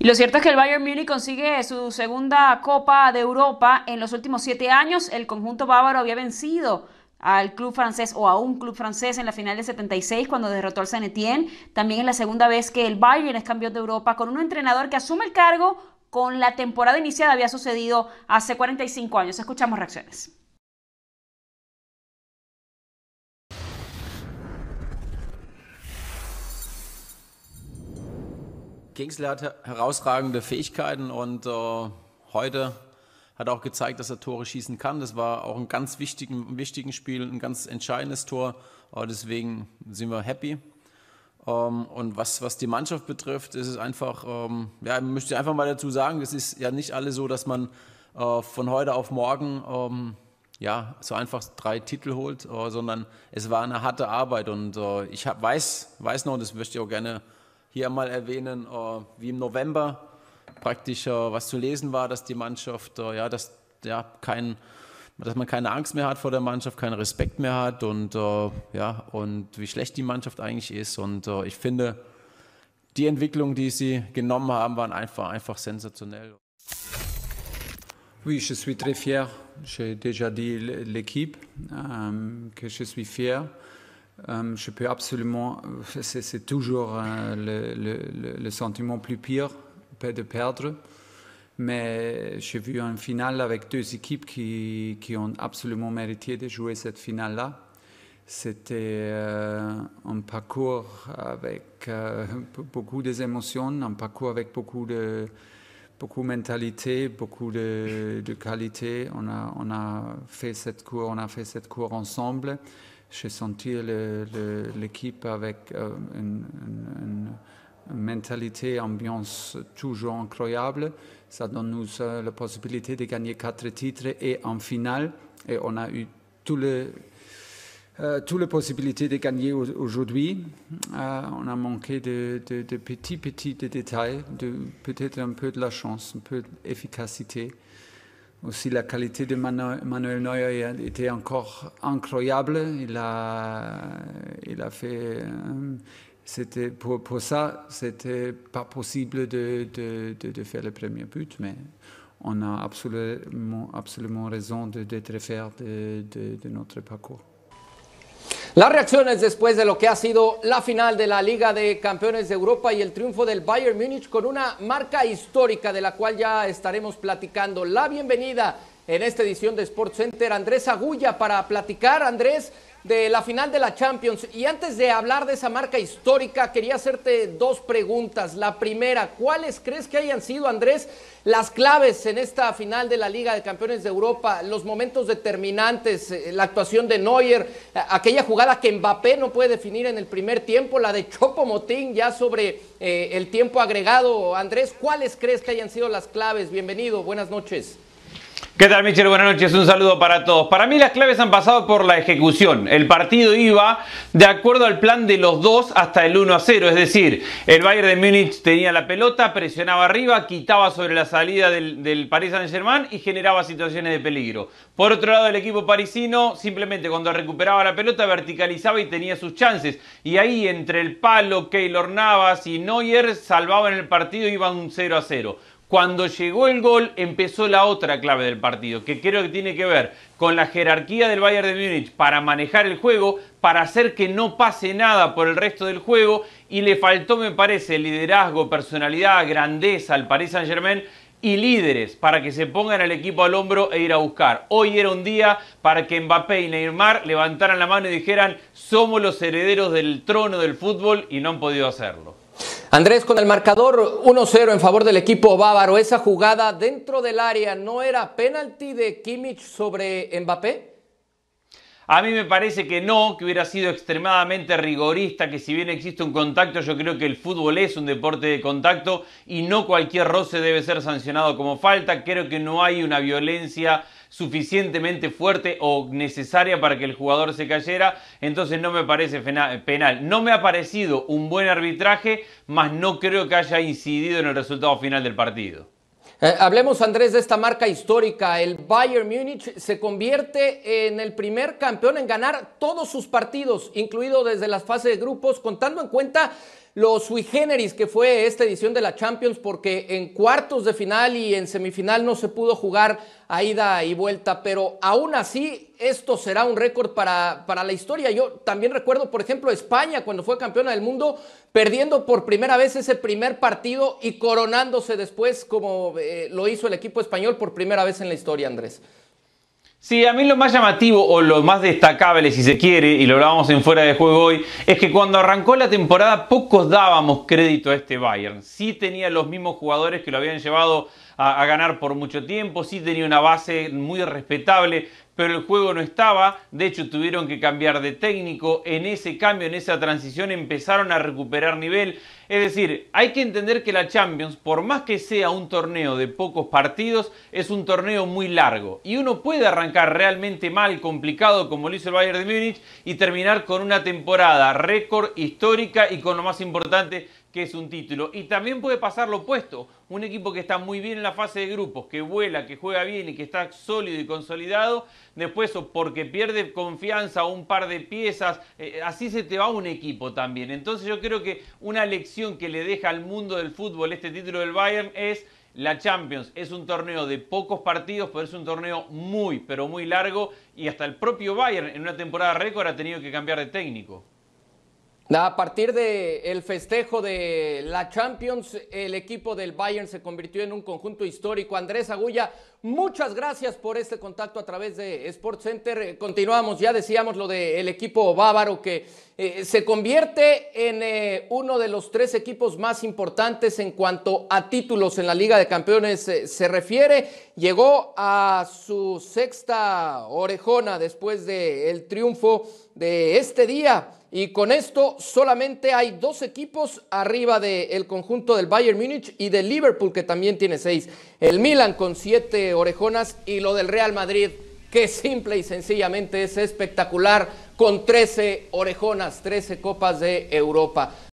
Y lo cierto es que el Bayern Múnich consigue su segunda Copa de Europa en los últimos siete años. El conjunto bávaro había vencido al club francés o a un club francés en la final de 76 cuando derrotó al saint Etienne. También es la segunda vez que el Bayern es campeón de Europa con un entrenador que asume el cargo con la temporada iniciada había sucedido hace 45 años. Escuchamos reacciones. Kingsley hat herausragende Fähigkeiten und äh, heute hat auch gezeigt, dass er Tore schießen kann. Das war auch ein ganz wichtigen, wichtigen Spiel, ein ganz entscheidendes Tor. Äh, deswegen sind wir happy. Ähm, und was, was die Mannschaft betrifft, ist es einfach, ähm, ja, ich möchte einfach mal dazu sagen, es ist ja nicht alles so, dass man äh, von heute auf morgen ähm, ja, so einfach drei Titel holt, äh, sondern es war eine harte Arbeit. Und ich weiß, weiß noch, und das möchte ich auch gerne hier mal erwähnen, äh, wie im November praktisch äh, was zu lesen war, dass die Mannschaft, äh, ja, dass, ja, kein, dass man keine Angst mehr hat vor der Mannschaft, keinen Respekt mehr hat und, ja, und wie schlecht die Mannschaft eigentlich ist. Und ich finde, die Entwicklung, die sie genommen haben, waren einfach, einfach sensationell. Oui, je suis très fier. J'ai déjà dit l'équipe ähm, que je suis fier. Euh, je peux absolument. C'est, toujours euh, le, le, le, sentiment plus pire de perdre. Mais j'ai vu un final avec deux équipes qui, qui ont absolument mérité de jouer cette finale-là. C'était euh, un parcours avec beaucoup d'émotions, un parcours avec beaucoup de, beaucoup mentalité, beaucoup de, qualité. On a, on a fait cette course, on a fait cette cour ensemble j'ai senti l'équipe avec euh, une, une, une, mentalité, ambiance toujours incroyable. Ça donne nous euh, la possibilité de gagner quatre titres et en finale. Et on a eu tous euh, toutes les possibilités de gagner aujourd'hui. on a manqué de, de, petits, petits détails, peut-être un peu de la chance, un peu d'efficacité. Aussi, la qualité de Manuel Neuer était encore incroyable. Il a, il a fait. Euh, c'était pour, pour ça, c'était pas possible de, faire le premier but, mais on a absolument, absolument raison de, de, de notre parcours. Las reacciones después de lo que ha sido la final de la Liga de Campeones de Europa y el triunfo del Bayern Múnich con una marca histórica de la cual ya estaremos platicando. La bienvenida en esta edición de Sports Center Andrés Agulla para platicar, Andrés, de la final de la Champions. Y antes de hablar de esa marca histórica, quería hacerte dos preguntas. La primera, ¿cuáles crees que hayan sido, Andrés, las claves en esta final de la Liga de Campeones de Europa? Los momentos determinantes, eh, la actuación de Neuer, eh, aquella jugada que Mbappé no puede definir en el primer tiempo, la de Chopo Motín ya sobre eh, el tiempo agregado. Andrés, ¿cuáles crees que hayan sido las claves? Bienvenido, buenas noches. ¿Qué tal, Michel? Buenas noches, un saludo para todos. Para mí las claves han pasado por la ejecución. El partido iba de acuerdo al plan de los dos hasta el 1 a 0, es decir, el Bayern de Múnich tenía la pelota, presionaba arriba, quitaba sobre la salida del, Paris Saint-Germain y generaba situaciones de peligro. Por otro lado, el equipo parisino simplemente cuando recuperaba la pelota verticalizaba y tenía sus chances. Y ahí entre el palo, Keylor Navas y Neuer salvaban el partido, y iban un 0 a 0. Cuando llegó el gol empezó la otra clave del partido, que creo que tiene que ver con la jerarquía del Bayern de Múnich para manejar el juego, para hacer que no pase nada por el resto del juego y le faltó, me parece, liderazgo, personalidad, grandeza al Paris Saint-Germain y líderes para que se pongan al equipo al hombro e ir a buscar. Hoy era un día para que Mbappé y Neymar levantaran la mano y dijeran somos los herederos del trono del fútbol y no han podido hacerlo. Andrés con el marcador 1-0 en favor del equipo bávaro. Esa jugada dentro del área no era penalti de Kimmich sobre Mbappé. A mí me parece que no, que hubiera sido extremadamente rigorista, que si bien existe un contacto, yo creo que el fútbol es un deporte de contacto y no cualquier roce debe ser sancionado como falta. Creo que no hay una violencia suficientemente fuerte o necesaria para que el jugador se cayera, entonces no me parece penal. No me ha parecido un buen arbitraje, mas no creo que haya incidido en el resultado final del partido. Eh, hablemos, Andrés, de esta marca histórica. El Bayern Múnich se convierte en el primer campeón en ganar todos sus partidos, incluido desde las fases de grupos, contando en cuenta los sui generis que fue esta edición de la Champions, porque en cuartos de final y en semifinal no se pudo jugar a ida y vuelta, pero aún así esto será un récord para, para la historia. Yo también recuerdo, por ejemplo, España cuando fue campeona del mundo, perdiendo por primera vez ese primer partido y coronándose después como eh, lo hizo el equipo español por primera vez en la historia, Andrés. Sí, a mí lo más llamativo o lo más destacable, si se quiere, y lo hablábamos en fuera de juego hoy, es que cuando arrancó la temporada pocos dábamos crédito a este Bayern. Sí tenía los mismos jugadores que lo habían llevado a, a ganar por mucho tiempo, sí tenía una base muy respetable pero el juego no estaba, de hecho tuvieron que cambiar de técnico, en ese cambio, en esa transición empezaron a recuperar nivel, es decir, hay que entender que la Champions, por más que sea un torneo de pocos partidos, es un torneo muy largo y uno puede arrancar realmente mal, complicado, como lo hizo el Bayern de Múnich, y terminar con una temporada récord histórica y con lo más importante que es un título. Y también puede pasar lo opuesto. Un equipo que está muy bien en la fase de grupos, que vuela, que juega bien y que está sólido y consolidado, después o porque pierde confianza o un par de piezas, eh, así se te va un equipo también. Entonces yo creo que una lección que le deja al mundo del fútbol este título del Bayern es... La Champions es un torneo de pocos partidos, pero es un torneo muy, pero muy largo y hasta el propio Bayern en una temporada récord ha tenido que cambiar de técnico. A partir del el festejo de la Champions, el equipo del Bayern se convirtió en un conjunto histórico. Andrés Agulla, muchas gracias por este contacto a través de Sports Center. Continuamos, ya decíamos lo del equipo bávaro que eh, se convierte en eh, uno de los tres equipos más importantes en cuanto a títulos en la Liga de Campeones eh, se refiere. Llegó a su sexta orejona después del el triunfo de este día y con esto solamente hay dos equipos arriba del conjunto del Bayern Múnich y del Liverpool, que también tiene seis. El Milan con siete orejonas y lo del Real Madrid, que simple y sencillamente es espectacular, con trece orejonas, 13 copas de Europa.